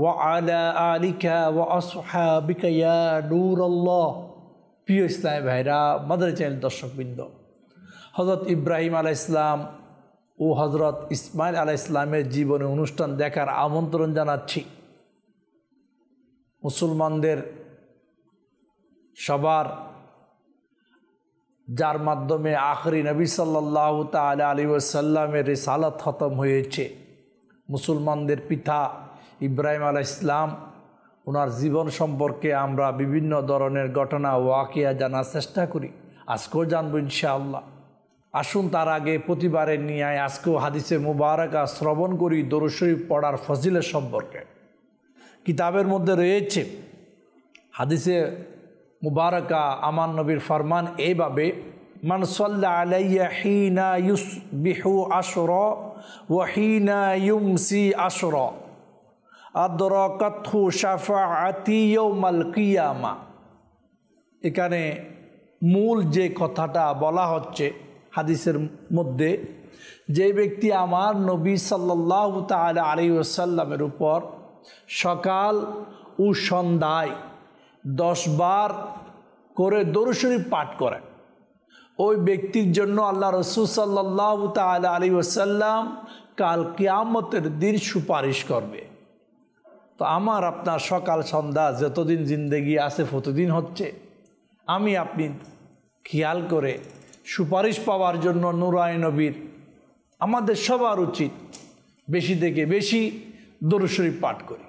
ওয়ালা আলিকা ওয়া আসহা বিকাইয়া নূরল্লাহ প্রিয় ইসলামী ভাইরা মাদার চ্যানেল দর্শকবৃন্দ হজরত ইব্রাহিম আলাহ ইসলাম ও হজরত ইসমাইল আলাহ ইসলামের জীবনে অনুষ্ঠান দেখার আমন্ত্রণ জানাচ্ছি মুসলমানদের সবার যার মাধ্যমে আখরি নবী সাল্লাহ তালা আলী ওসাল্লামের রেসালত খতম হয়েছে মুসলমানদের পিতা ইব্রাহিম আলা ইসলাম ওনার জীবন সম্পর্কে আমরা বিভিন্ন ধরনের ঘটনা ওয়াকিয়া জানার চেষ্টা করি আজকেও জানবো ইনশাআল্লাহ আসুন তার আগে প্রতিবারের নিয়ে আজকেও হাদিসে মুবারকা শ্রবণ করি দরুশরী পড়ার ফজিলের সম্পর্কে কিতাবের মধ্যে রয়েছে হাদিসে মুবারকা আমার নবীর ফরমান এইভাবে মানসল্লা আলাইয়া হিনা ইউস বিহু আসর হিনা ইউমসি আসর আদরকাথু সাফা আতিও মালকিয়ামা এখানে মূল যে কথাটা বলা হচ্ছে হাদিসের মধ্যে যে ব্যক্তি আমার নবী সাল্লাহ তাল আলী ওসাল্লামের উপর সকাল ও সন্ধ্যায় দশবার করে দরুশরীফ পাঠ করে ওই ব্যক্তির জন্য আল্লাহ রসুল সাল্লাহ তাল আলী ওসাল্লাম কাল কিয়ামতের দিন সুপারিশ করবে তো আমার আপনার সকাল সন্ধ্যা যতদিন জিন্দেগি আছে প্রতিদিন হচ্ছে আমি আপনি খেয়াল করে সুপারিশ পাওয়ার জন্য নুরায় নবীর আমাদের সবার উচিত বেশি থেকে বেশি দরুশরী পাঠ করি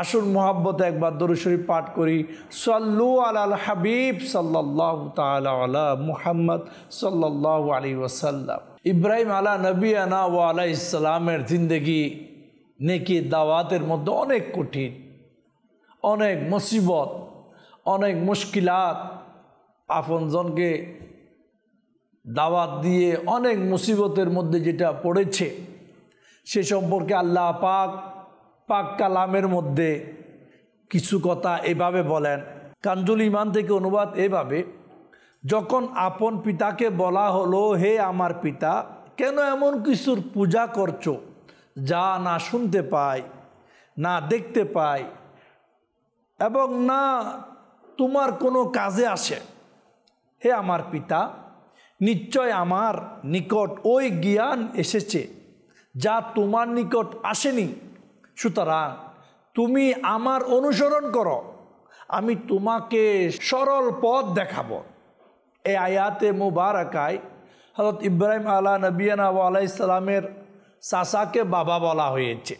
আসুন মোহাব্বত একবার দরুশরী পাঠ করি সল্লু আলাল হাবিব সাল্লাহ তালা মুহাম্মদ সাল্লাহ আলী ওসাল্লাম ইব্রাহিম আলা নবী আনা ও আলাইসালামের জিন্দেগি নেকি দাওয়াতের মধ্যে অনেক কঠিন অনেক মুসিবত অনেক মুশকিলাত আপনজনকে দাওয়াত দিয়ে অনেক মুসিবতের মধ্যে যেটা পড়েছে সে সম্পর্কে আল্লাহ পাক পাক কালামের মধ্যে কিছু কথা এভাবে বলেন কাঞ্জুল ইমান থেকে অনুবাদ এভাবে যখন আপন পিতাকে বলা হলো হে আমার পিতা কেন এমন কিছুর পূজা করছো যা না শুনতে পাই না দেখতে পাই এবং না তোমার কোনো কাজে আসে হে আমার পিতা নিশ্চয় আমার নিকট ওই জ্ঞান এসেছে যা তোমার নিকট আসেনি সুতরাং তুমি আমার অনুসরণ করো আমি তোমাকে সরল পথ দেখাব এই আয়াতে মুবারাকায় হজরত ইব্রাহিম আলা নবীনা আলাইসালামের সাসাকে বাবা বলা হয়েছে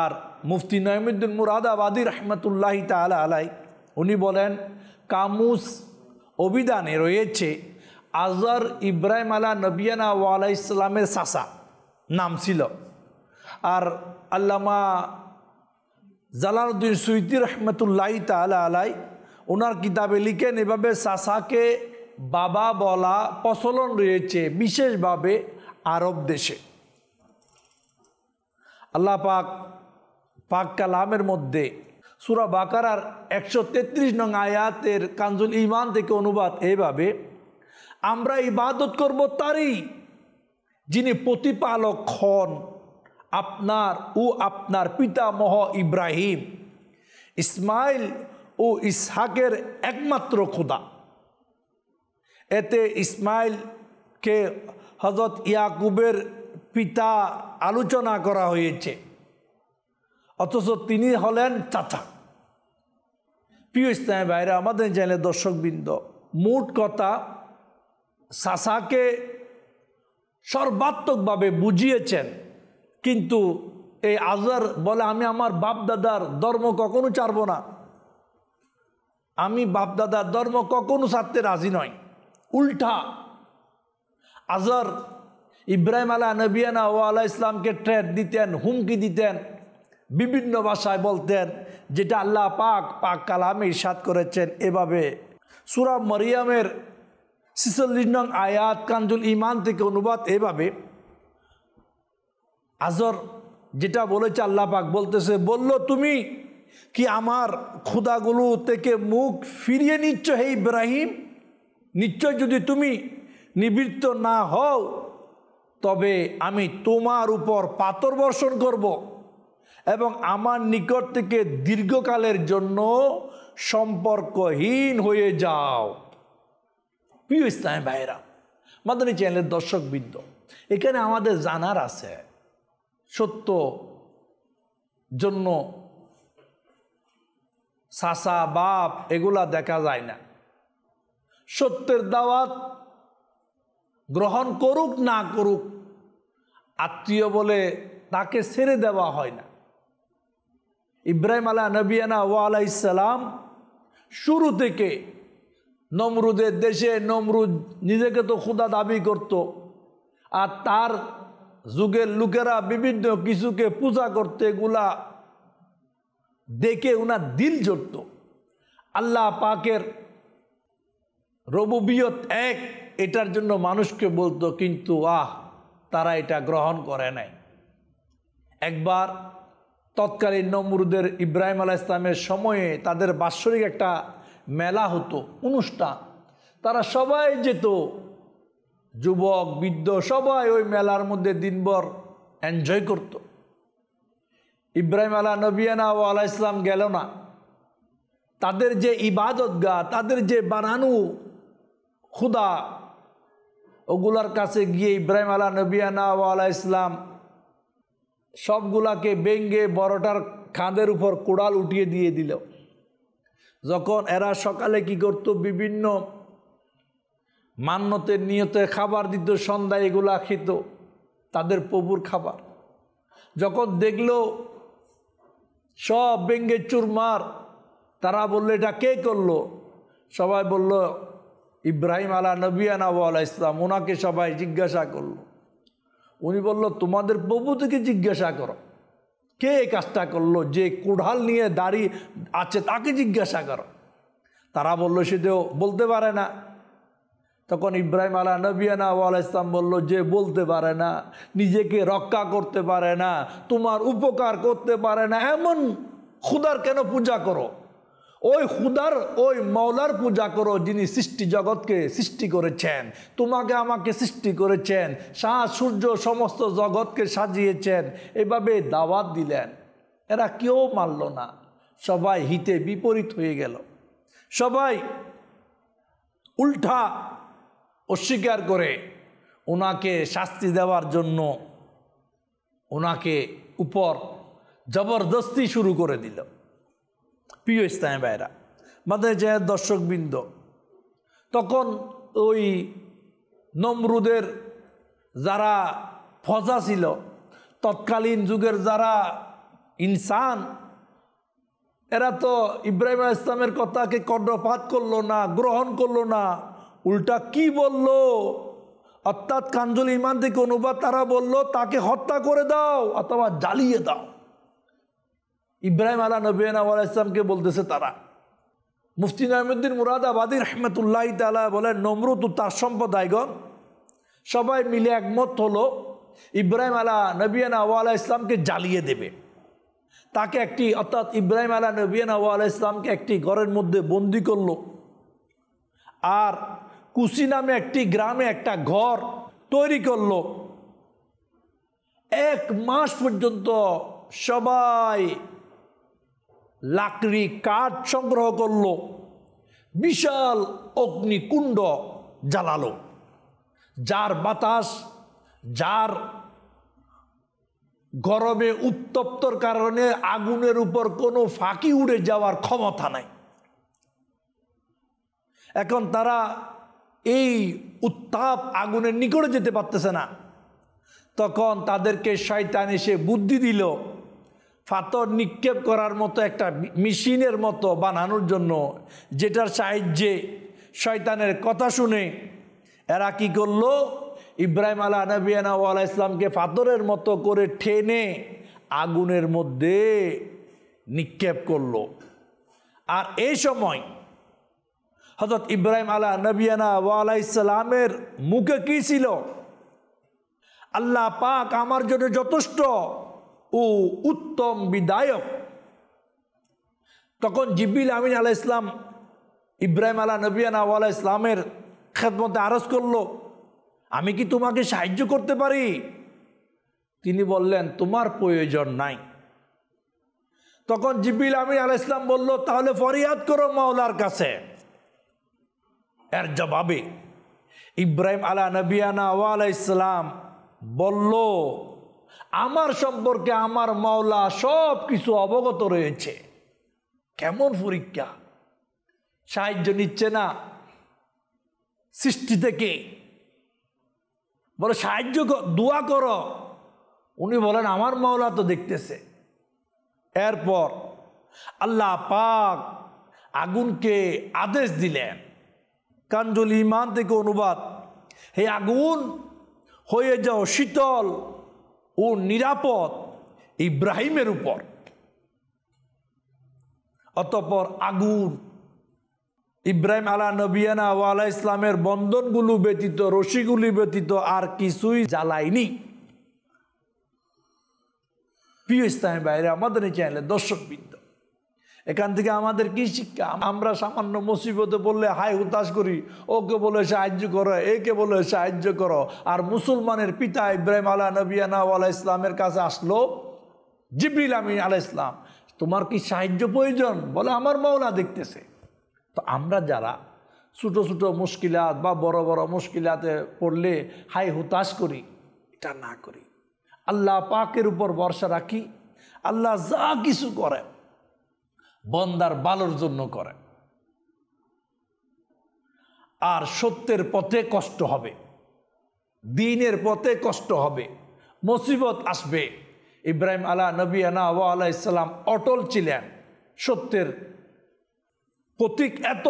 আর মুফতি নয়মুদ্দিন মুরাদাবাদী রহমতুল্লাহ তালা আলাই উনি বলেন কামুস অভিধানে রয়েছে আজর ইব্রাহিম আলা নবিয়ানা ওয়ালা ইসলামের সাসা নাম ছিল আর আল্লামা জালালুদ্দিন সুইতি রহমতুল্লাহ তালা আলাই ওনার কিতাবে লিখেন এভাবে সাসাকে বাবা বলা প্রচলন রয়েছে বিশেষভাবে আরব দেশে আল্লাহ পাক পাক কালামের মধ্যে সুরা বাকারার একশো তেত্রিশ নং আয়াতের কাঞ্জুল ইমান থেকে অনুবাদ এইভাবে আমরা ইবাদত করব তারই যিনি প্রতিপালক হন আপনার ও আপনার পিতামহ ইব্রাহিম ইসমাইল ও ইসহাকের একমাত্র খোদা এতে ইসমাইল কে হজরত ইয়াকুবের পিতা আলোচনা করা হয়েছে অথচ তিনি হলেন চাচা প্রিয় স্থানের বাইরে আমাদের চ্যানেলে দর্শকবৃন্দ মোট কথা সাসাকে সর্বাত্মকভাবে বুঝিয়েছেন কিন্তু এই আজার বলে আমি আমার বাপদাদার ধর্ম কখনো চারব না আমি বাপদাদার ধর্ম কখনো ছাড়তে রাজি নয় উল্টা আজর ইব্রাহিম আলাহ নবিয়ানা ও আলাহ ইসলামকে ট্রেড দিতেন হুমকি দিতেন বিভিন্ন ভাষায় বলতেন যেটা আল্লাহ পাক পাক কালাম ইরশাদ করেছেন এভাবে সুরা মরিয়ামের সিসল্লিশ আয়াত কাঞ্জুল ইমান থেকে অনুবাদ এভাবে আজর যেটা বলেছে আল্লাহ পাক বলতেছে বলল তুমি কি আমার ক্ষুদাগুলো থেকে মুখ ফিরিয়ে নিচ্ছ হে ইব্রাহিম নিশ্চয় যদি তুমি নিবৃত্ত না হও তবে আমি তোমার উপর পাথর বর্ষণ করব এবং আমার নিকট থেকে দীর্ঘকালের জন্য সম্পর্কহীন হয়ে যাও প্রিয় ইসলামী ভাইরা মাদানী চ্যানেলের বৃদ্ধ এখানে আমাদের জানার আছে সত্য জন্য সাসা বাপ এগুলা দেখা যায় না সত্যের দাওয়াত গ্রহণ করুক না করুক আত্মীয় বলে তাকে ছেড়ে দেওয়া হয় না ইব্রাহিম আলা নবিয়ানা ওয়া আলাইসালাম শুরু থেকে নমরুদের দেশে নমরুদ নিজেকে তো ক্ষুদা দাবি করত আর তার যুগের লোকেরা বিভিন্ন কিছুকে পূজা করতে এগুলা দেখে ওনার দিল জড়ত আল্লাহ পাকের রবুবিয়ত এক এটার জন্য মানুষকে বলতো কিন্তু আহ তারা এটা গ্রহণ করে নাই একবার তৎকালীন নমরুদের ইব্রাহিম আলাহ ইসলামের সময়ে তাদের বাৎসরিক একটা মেলা হতো অনুষ্ঠান তারা সবাই যেত যুবক বৃদ্ধ সবাই ওই মেলার মধ্যে দিনভর এনজয় করত ইব্রাহিম আলাহ নবিয়ানা ও আলাহ ইসলাম গেল না তাদের যে ইবাদত গা তাদের যে বানানু খুদা ওগুলার কাছে গিয়ে ইব্রাহিম আলা নবিয়ানা ওয়ালা ইসলাম সবগুলাকে বেঙ্গে বড়টার খাঁদের উপর কোড়াল উঠিয়ে দিয়ে দিল যখন এরা সকালে কি করত বিভিন্ন মান্যতের নিয়তে খাবার দিত সন্ধ্যায় এগুলা খেত তাদের প্রভুর খাবার যখন দেখলো সব বেঙ্গে চুরমার তারা বললো এটা কে করলো সবাই বলল ইব্রাহিম আলা নবিয়ানা ওয়ালা ইসলাম ওনাকে সবাই জিজ্ঞাসা করল উনি বলল তোমাদের প্রভু থেকে জিজ্ঞাসা করো কে এই কাজটা করলো যে কুড়াল নিয়ে দাড়ি আছে তাকে জিজ্ঞাসা করো তারা বললো সেটাও বলতে পারে না তখন ইব্রাহিম আলা নবিয়ানা ওয়াল ইসলাম বলল যে বলতে পারে না নিজেকে রক্ষা করতে পারে না তোমার উপকার করতে পারে না এমন খুদার কেন পূজা করো ওই খুদার ওই মাওলার পূজা করো যিনি সৃষ্টি জগৎকে সৃষ্টি করেছেন তোমাকে আমাকে সৃষ্টি করেছেন শাহ সূর্য সমস্ত জগৎকে সাজিয়েছেন এভাবে দাওয়াত দিলেন এরা কেউ মানল না সবাই হিতে বিপরীত হয়ে গেল সবাই উল্টা অস্বীকার করে ওনাকে শাস্তি দেওয়ার জন্য ওনাকে উপর জবরদস্তি শুরু করে দিল প্রিয় ইসলামী ভাইরা মাদ্রাজায়ের দর্শকবৃন্দ তখন ওই নমরুদের যারা ফজা ছিল তৎকালীন যুগের যারা ইনসান এরা তো ইব্রাহিম ইসলামের কথাকে কর্ণপাত করলো না গ্রহণ করলো না উল্টা কি বলল অর্থাৎ কাঞ্জলি ইমান থেকে অনুবাদ তারা বলল তাকে হত্যা করে দাও অথবা জ্বালিয়ে দাও ইব্রাহিম আলা নবীন ইসলামকে বলতেছে তারা মুফতি মুরাদ আবাদি রহমতুল্লাহ তালা বলেন নমরুত তার সম্প্রদায়গণ সবাই মিলে একমত হলো ইব্রাহিম আলা নবীন আওয়ালা ইসলামকে জ্বালিয়ে দেবে তাকে একটি অর্থাৎ ইব্রাহিম আলা নবীন আওয়ালা ইসলামকে একটি ঘরের মধ্যে বন্দি করলো আর কুসি নামে একটি গ্রামে একটা ঘর তৈরি করলো এক মাস পর্যন্ত সবাই লাকড়ি কাঠ সংগ্রহ করল বিশাল অগ্নিকুণ্ড জ্বালালো যার বাতাস যার গরমে উত্তপ্তর কারণে আগুনের উপর কোনো ফাঁকি উড়ে যাওয়ার ক্ষমতা নাই এখন তারা এই উত্তাপ আগুনের নিকটে যেতে পারতেছে না তখন তাদেরকে শয়তান এসে বুদ্ধি দিল ফাতর নিক্ষেপ করার মতো একটা মেশিনের মতো বানানোর জন্য যেটার সাহায্যে শয়তানের কথা শুনে এরা কি করলো ইব্রাহিম আলা নবিয়ানা ওয়ালা ইসলামকে ফাতরের মতো করে ঠেনে আগুনের মধ্যে নিক্ষেপ করলো আর এই সময় হজরত ইব্রাহিম আলা নবিয়ানা ওয়ালা ইসলামের মুখে কী ছিল আল্লাহ পাক আমার জন্য যথেষ্ট ও উত্তম বিদায়ক তখন জিব্বিল আমিন আলাহ ইসলাম ইব্রাহিম আলা নবিয়ানা আল্লাহ ইসলামের খেদমতে আরজ করলো আমি কি তোমাকে সাহায্য করতে পারি তিনি বললেন তোমার প্রয়োজন নাই তখন জিব্বিল আমিন আলাহ ইসলাম বলল তাহলে ফরিয়াদ করো মাওলার কাছে এর জবাবে ইব্রাহিম আলা নবিয়ানা ওয়ালা ইসলাম বলল আমার সম্পর্কে আমার মাওলা সব কিছু অবগত রয়েছে কেমন পরীক্ষা সাহায্য নিচ্ছে না সৃষ্টি থেকে বলে সাহায্য দোয়া কর উনি বলেন আমার মাওলা তো দেখতেছে এরপর আল্লাহ পাক আগুনকে আদেশ দিলেন কাঞ্জলি ইমান থেকে অনুবাদ হে আগুন হয়ে যাও শীতল ও নিরাপদ ইব্রাহিমের উপর অতপর আগুন ইব্রাহিম আলা নবিয়ানা ওয়ালা ইসলামের বন্ধনগুলো ব্যতীত রশিগুলি ব্যতীত আর কিছুই জ্বালায়নি প্রিয় ইসলামের বাইরে আমাদের চ্যানেলে দর্শকবৃন্দ এখান থেকে আমাদের কি শিক্ষা আমরা সামান্য মুসিবতে বললে হাই হুতাশ করি ওকে বলে সাহায্য করো একে বলে সাহায্য করো আর মুসলমানের পিতা ইব্রাহিম আলা নবিয়ানা আলাহ ইসলামের কাছে আসলো জিবরিল আমিন আলাহ ইসলাম তোমার কি সাহায্য প্রয়োজন বলে আমার মাওলা দেখতেছে তো আমরা যারা ছোট ছোট মুশকিলাত বা বড় বড় মুশকিলাতে পড়লে হাই হুতাশ করি এটা না করি আল্লাহ পাকের উপর ভরসা রাখি আল্লাহ যা কিছু করেন বন্দার বালোর জন্য করে আর সত্যের পথে কষ্ট হবে দিনের পথে কষ্ট হবে মুসিবত আসবে ইব্রাহিম আলা নবী আনা ওয়া ইসলাম অটল ছিলেন সত্যের প্রতীক এত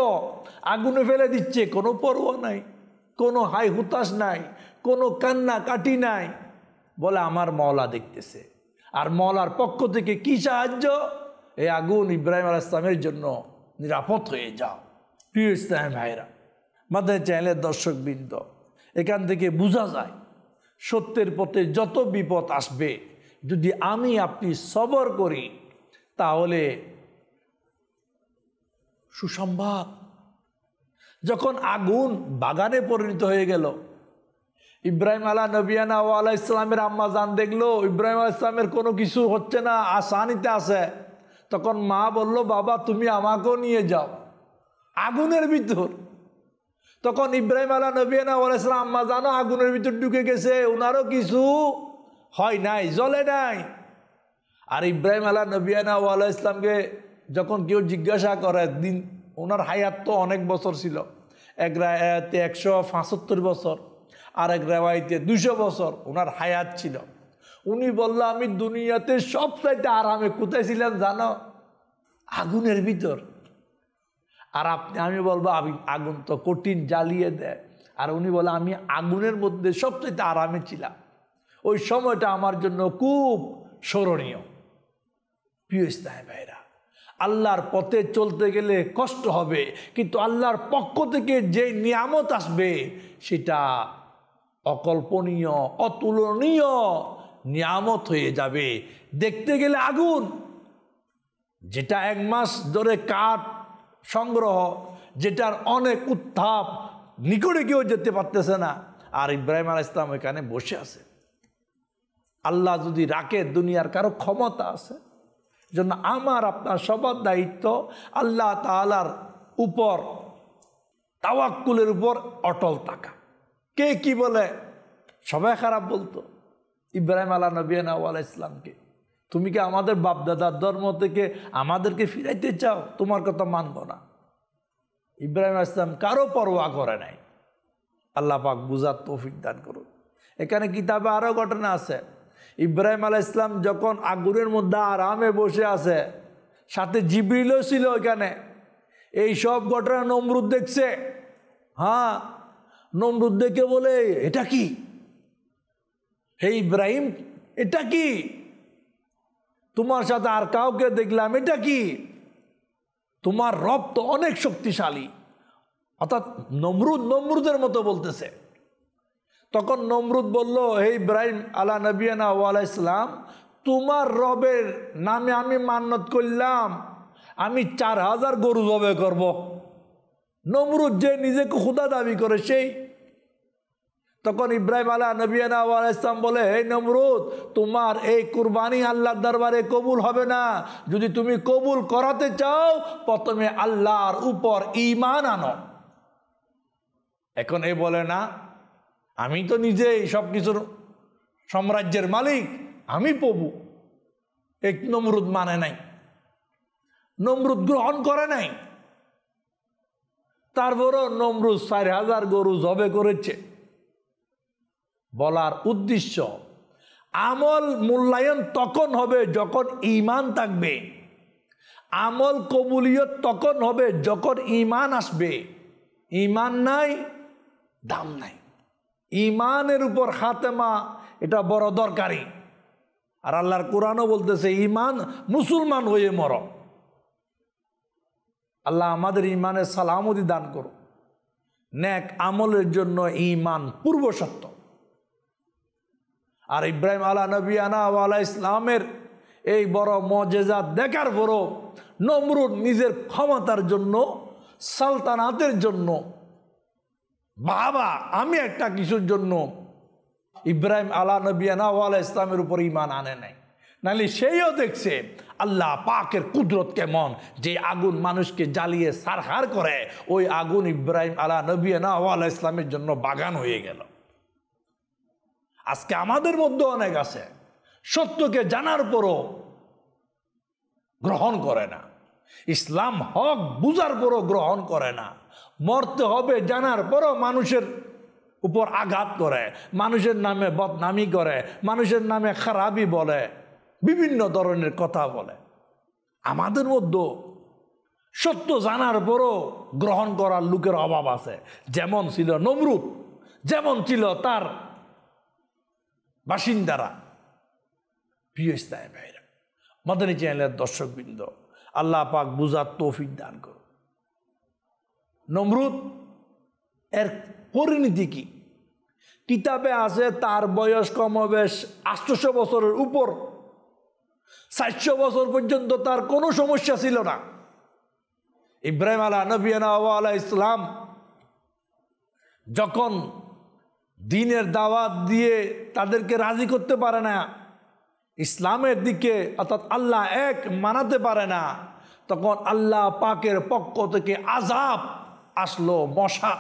আগুনে ফেলে দিচ্ছে কোনো পরোয়া নাই কোনো হাই হুতাশ নাই কোনো কান্না কাটি নাই বলে আমার মলা দেখতেছে আর মলার পক্ষ থেকে কি সাহায্য এই আগুন ইব্রাহিম আল ইসলামের জন্য নিরাপদ হয়ে যাও প্রিয় ইসলাম ভাইরা মাদের চ্যানেলের দর্শকবৃন্দ এখান থেকে বোঝা যায় সত্যের পথে যত বিপদ আসবে যদি আমি আপনি সবর করি তাহলে সুসম্বাদ যখন আগুন বাগানে পরিণত হয়ে গেল ইব্রাহিম আলা নবিয়ানা ও আলাহ ইসলামের আম্মা জান দেখলো ইব্রাহিম আলাহ ইসলামের কোনো কিছু হচ্ছে না আসানিতে আছে তখন মা বলল বাবা তুমি আমাকেও নিয়ে যাও আগুনের ভিতর তখন ইব্রাহিম আল্লাহ নবীনা বলেছিলাম আম্মা জানো আগুনের ভিতর ঢুকে গেছে ওনারও কিছু হয় নাই জলে নাই আর ইব্রাহিম আল্লাহ নবীনা আল্লাহ ইসলামকে যখন কেউ জিজ্ঞাসা করে দিন ওনার হায়াত তো অনেক বছর ছিল এক রায়তে একশো বছর আর এক রায়তে দুশো বছর ওনার হায়াত ছিল উনি বললো আমি দুনিয়াতে সব চাইতে আরামে কোথায় ছিলাম জানো আগুনের ভিতর আর আপনি আমি বলবো আমি আগুন তো কঠিন জ্বালিয়ে দেয় আর উনি বলে আমি আগুনের মধ্যে সবচেয়ে আরামে ছিলাম ওই সময়টা আমার জন্য খুব স্মরণীয় প্রিয় ইসলাম ভাইরা আল্লাহর পথে চলতে গেলে কষ্ট হবে কিন্তু আল্লাহর পক্ষ থেকে যে নিয়ামত আসবে সেটা অকল্পনীয় অতুলনীয় নিয়ামত হয়ে যাবে দেখতে গেলে আগুন যেটা এক মাস ধরে কাঠ সংগ্রহ যেটার অনেক উত্থাপ নিকটে কেউ যেতে পারতেছে না আর ইব্রাহিম আল ইসলাম এখানে বসে আছে আল্লাহ যদি রাখে দুনিয়ার কারো ক্ষমতা আছে জন্য আমার আপনার সবার দায়িত্ব আল্লাহ তালার উপর তাওয়াক্কুলের উপর অটল থাকা কে কি বলে সবাই খারাপ বলতো ইব্রাহিম আলা নবীন ওয়ালা ইসলামকে তুমি কি আমাদের বাপদাদার ধর্ম থেকে আমাদেরকে ফিরাইতে চাও তোমার কথা মানব না ইব্রাহিম ইসলাম কারো পরোয়া করে নাই আল্লাহ পাক বুঝার তৌফিক দান করুন এখানে কিতাবে আরও ঘটনা আছে ইব্রাহিম আলা ইসলাম যখন আগুনের মধ্যে আরামে বসে আছে সাথে জিবিলও ছিল এখানে এই সব ঘটনা নমরুদ দেখছে হ্যাঁ নমরুদ দেখে বলে এটা কি হে ইব্রাহিম এটা কি তোমার সাথে আর কাউকে দেখলাম এটা কি তোমার রব তো অনেক শক্তিশালী অর্থাৎ নমরুদ নমরুদের মতো বলতেছে তখন নমরুদ বলল হে ইব্রাহিম আলা নবীনা ওয়ালা ইসলাম তোমার রবের নামে আমি মান্নত করলাম আমি চার হাজার গরু জবে করব। নমরুদ যে নিজেকে খুদা দাবি করে সেই তখন ইব্রাহিম আলা নবিয়ানা ইসলাম বলে এই নমরুদ তোমার এই কুরবানি আল্লাহর দরবারে কবুল হবে না যদি তুমি কবুল করাতে চাও প্রথমে আল্লাহর উপর ইমান আনো এখন এই বলে না আমি তো নিজেই সব কিছুর সাম্রাজ্যের মালিক আমি প্রভু এক নমরুদ মানে নাই নমরুদ গ্রহণ করে নাই তারপরও নমরুদ চার হাজার গরু জবে করেছে বলার উদ্দেশ্য আমল মূল্যায়ন তখন হবে যখন ইমান থাকবে আমল কবুলিয়ত তখন হবে যখন ইমান আসবে ইমান নাই দাম নাই ইমানের উপর হাতেমা এটা বড় দরকারি আর আল্লাহর কোরআনও বলতেছে ইমান মুসলমান হয়ে মর আল্লাহ আমাদের ইমানের সালামতি দান করো ন্যাক আমলের জন্য ইমান পূর্বসত্ত্ব আর ইব্রাহিম আলা নবী আনা আলা ইসলামের এই বড় মজেজা দেখার পরও নমরুদ নিজের ক্ষমতার জন্য সালতানাতের জন্য বাবা আমি একটা কিছুর জন্য ইব্রাহিম আলা নবী আনা আলা ইসলামের উপর ইমান আনে নাই নাহলে সেও দেখছে আল্লাহ পাকের কুদরত কেমন যে আগুন মানুষকে জ্বালিয়ে সারহার করে ওই আগুন ইব্রাহিম আলা নবী আনা আলা ইসলামের জন্য বাগান হয়ে গেল আজকে আমাদের মধ্যে অনেক আছে সত্যকে জানার পরও গ্রহণ করে না ইসলাম হক বুঝার পরও গ্রহণ করে না মরতে হবে জানার পরও মানুষের উপর আঘাত করে মানুষের নামে বদনামি করে মানুষের নামে খারাপই বলে বিভিন্ন ধরনের কথা বলে আমাদের মধ্যে সত্য জানার পরও গ্রহণ করার লোকের অভাব আছে যেমন ছিল নমরুদ যেমন ছিল তার বাসিন্দারা প্রিয় ইসলামী ভাইরা মাদানী চ্যানেলের দর্শকবৃন্দ আল্লাহ পাক বুঝার তৌফিক দান করুন নমরুদ এর পরিণতি কি কিতাবে আছে তার বয়স কমবেশ আষ্টশো বছরের উপর সাতশো বছর পর্যন্ত তার কোনো সমস্যা ছিল না ইব্রাহিম আলা নবীনা আলা ইসলাম যখন দিনের দাওয়াত দিয়ে তাদেরকে রাজি করতে পারে না ইসলামের দিকে অর্থাৎ আল্লাহ এক মানাতে পারে না তখন আল্লাহ পাকের পক্ষ থেকে আজাব আসলো মশা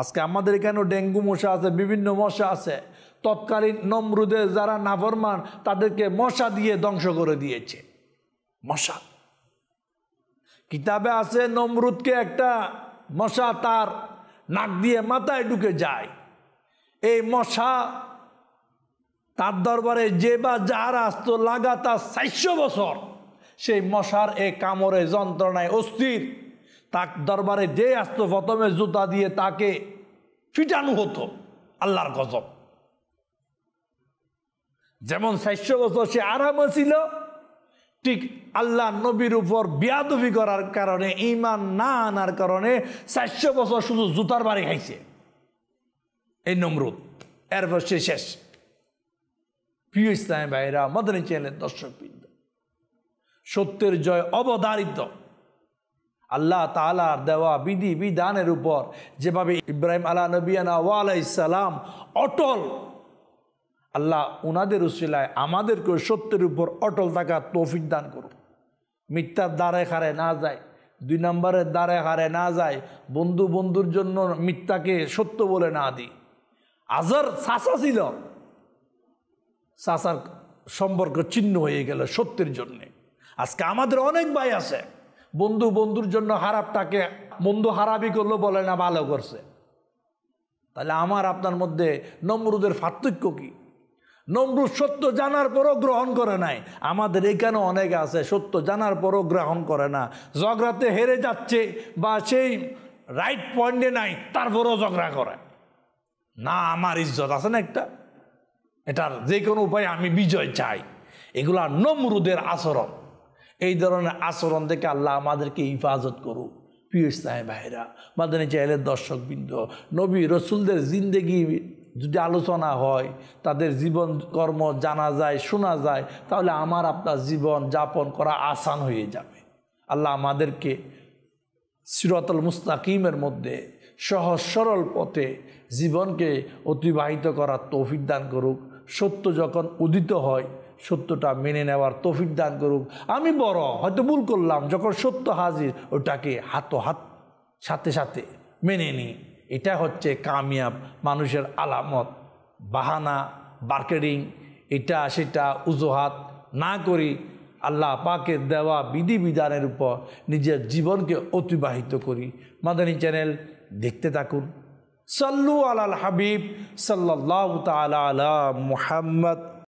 আজকে আমাদের এখানেও ডেঙ্গু মশা আছে বিভিন্ন মশা আছে তৎকালীন নমরুদের যারা নাফরমান তাদেরকে মশা দিয়ে ধ্বংস করে দিয়েছে মশা কিতাবে আছে নমরুদকে একটা মশা তার নাক দিয়ে মাথায় ঢুকে যায় এই মশা তার দরবারে যে বা যার আসতো লাগাতার চারশো বছর সেই মশার এ কামরে যন্ত্রণায় অস্থির তার দরবারে যে আসতো প্রথমে জুতা দিয়ে তাকে ফিটানো হতো আল্লাহর গজব যেমন চারশো বছর সে আরামে ছিল ঠিক আল্লাহ নবীর উপর বিয়াদবি করার কারণে ইমান না আনার কারণে চারশো বছর শুধু জুতার বাড়ি খাইছে এই নমরুদ এরপর সে শেষ প্রিয় ইসলামী ভাইরা মদনী চ্যানেলের বৃন্দ সত্যের জয় অবধারিত আল্লাহ তালার দেওয়া বিধি বিধানের উপর যেভাবে ইব্রাহিম আলা নবীনা ওয়ালাই সালাম অটল আল্লাহ উনাদের উশিলায় আমাদেরকে সত্যের উপর অটল থাকা তৌফিক দান করুন মিথ্যার দ্বারে হারে না যায় দুই নম্বরের দ্বারে হারে না যায় বন্ধু বন্ধুর জন্য মিথ্যাকে সত্য বলে না দিই আজর সাসা ছিল সাসার সম্পর্ক চিহ্ন হয়ে গেল সত্যের জন্যে আজকে আমাদের অনেক ভাই আছে বন্ধু বন্ধুর জন্য হারাপটাকে মন্দ হারাবি করলো বলে না ভালো করছে তাহলে আমার আপনার মধ্যে নম্রদের পার্থক্য কী নমরুদ সত্য জানার পরও গ্রহণ করে নাই আমাদের এখানে অনেক আছে সত্য জানার পরও গ্রহণ করে না ঝগড়াতে হেরে যাচ্ছে বা সেই রাইট পয়েন্টে নাই তারপরও ঝগড়া করে না আমার ইজ্জত আছে না একটা এটার যে কোনো উপায়ে আমি বিজয় চাই এগুলা নমরুদের আচরণ এই ধরনের আচরণ থেকে আল্লাহ আমাদেরকে হিফাজত করুক প্রিয় ইসলামী ভাইরা মাদানি চাইলে দর্শকবৃন্দ নবী রসুলদের জিন্দেগি যদি আলোচনা হয় তাদের জীবন কর্ম জানা যায় শোনা যায় তাহলে আমার আপনার জীবন যাপন করা আসান হয়ে যাবে আল্লাহ আমাদেরকে সিরতল মুস্তাকিমের মধ্যে সহজ সরল পথে জীবনকে অতিবাহিত করার তৌফিক দান করুক সত্য যখন উদিত হয় সত্যটা মেনে নেওয়ার তৌফিক দান করুক আমি বড় হয়তো ভুল করলাম যখন সত্য হাজির ওটাকে হাত হাত সাথে সাথে মেনে নিই এটা হচ্ছে কামিয়াব মানুষের আলামত বাহানা বার্কেডিং এটা সেটা উজোহাত না করি আল্লাহ পাকে দেওয়া বিধিবিধানের উপর নিজের জীবনকে অতিবাহিত করি মাদানী চ্যানেল দেখতে থাকুন সল্লু আলাল হাবিব সাল্লাহ তালা আলা মুহাম্মদ